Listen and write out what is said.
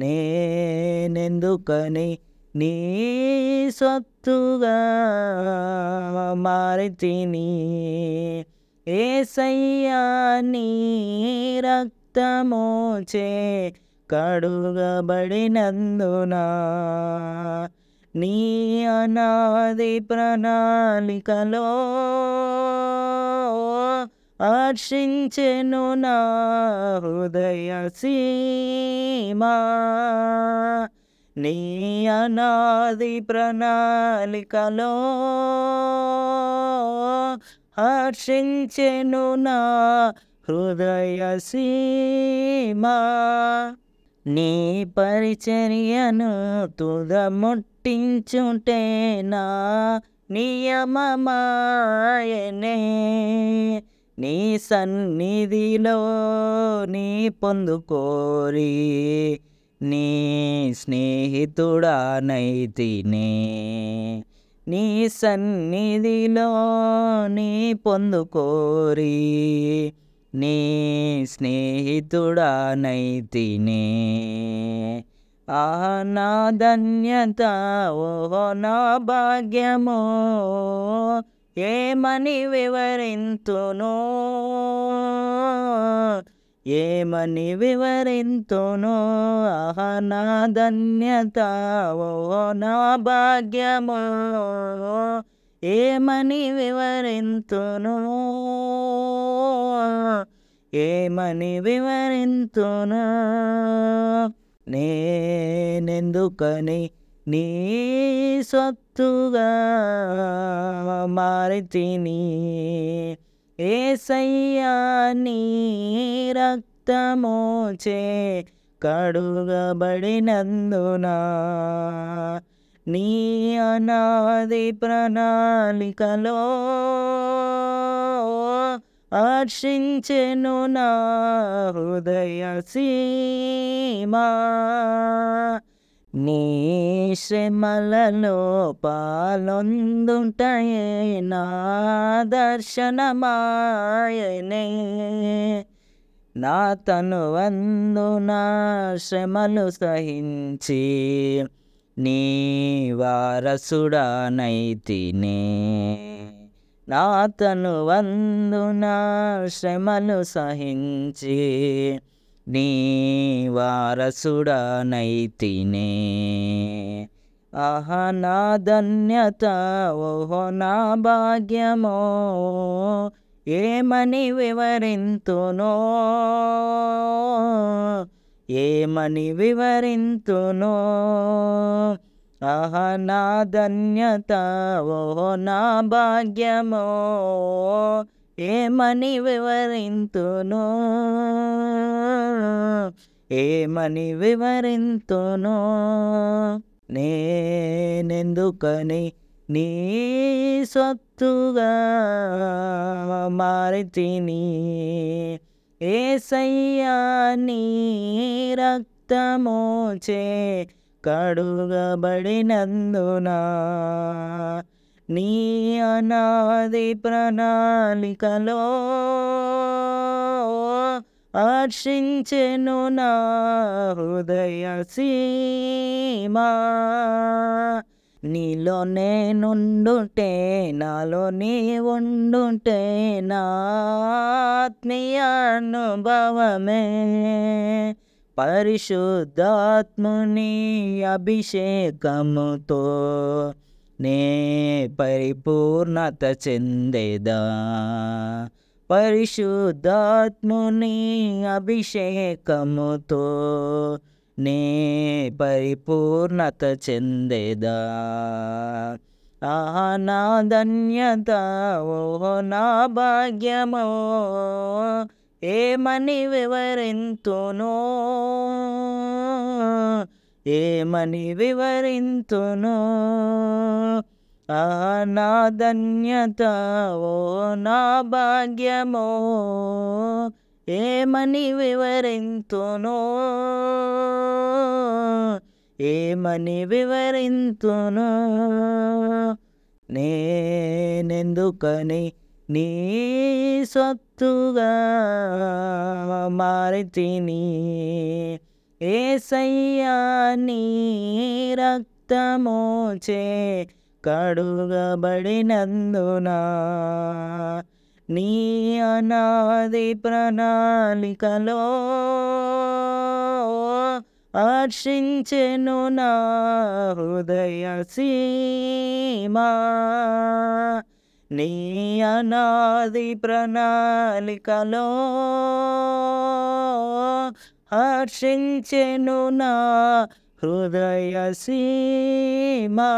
నేనెందుకని నీ సొత్తుగా తిని ఏసయ్యా నీ రక్తమోచే కడుగబడినందున నీ అనాది ప్రణాళికలో ఆర్షించెను నా హృదయ సీమా నీ అనాది ప్రణాళికలో హర్షించెను నా హృదయ సీమా నీ పరిచర్యను తుద ముట్టించుటేనా నియమమాయనే నీ సన్నిధిలో నీ పొందుకోరి నీ స్నేహితుడానైతిని నీ సన్నిధిలో నీ పొందుకోరి నీ స్నేహితుడానైతిని ఆ నా ధన్యత ఓ నా భాగ్యమో ఏమని వివరింతునో ఏమని వివరింతునో ఆహా నా ధన్యత ఓ నా భాగ్యమో ఏమని వివరింతునో ఏమని వివరింతును నేనెందుకని నీ సొత్తుగా మారితిని ఏసయ్యా నీ రక్తమోచే కడుగబడినందున నీ అనాది ప్రణాళికలో హర్షించెను నా హృదయ సీమా నీ శ్రమలలో పాలొందుటయే నా దర్శనమాయనే నా వందు నా శ్రమలు సహించి నీ వారసుడానైతినే నా వందు నా శ్రమలు సహించి నీ వారసుడనైతినే ఆహ నా ధన్యత ఓహో నా భాగ్యమో ఏమని వివరింతునో ఏమని వివరింతునో ఆహ నా ధన్యత ఓహో నా భాగ్యమో ఏమని వివరింతునో ఏమని వివరింతునో నేనెందుకని నీ సొత్తుగా తిని ఏసయ్యా నీ రక్తమోచే కడుగబడినందునా నీ అనాది ప్రణాళికలో ఆర్షించెను నా హృదయ సీమా నీలో నేనుండుంటే నాలో నీ ఉండుంటే నా ఆత్మీయ అనుభవమే పరిశుద్ధాత్ముని అభిషేకముతో నే పరిపూర్ణత చెందేదా పరిశుద్ధాత్ముని అభిషేకముతో నే పరిపూర్ణత చెందేదా ఆహా నా ధన్యత ఓహో నా భాగ్యమో ఏమని వివరింతునో ఏమని వివరింతును ఆ నా ధన్యత ఓ నా భాగ్యమో ఏమని వివరింతును ఏమని వివరింతును నేనెందుకని నీ సొత్తుగా మారితిని ఏసయ్యా నీ రక్తమోచే కడుగబడినందున నీ అనాది ప్రణాళికలో హర్షించెను నా హృదయ సీమా నీ అనాది ప్రణాళికలో హర్షించెను నా హృదయ సీమా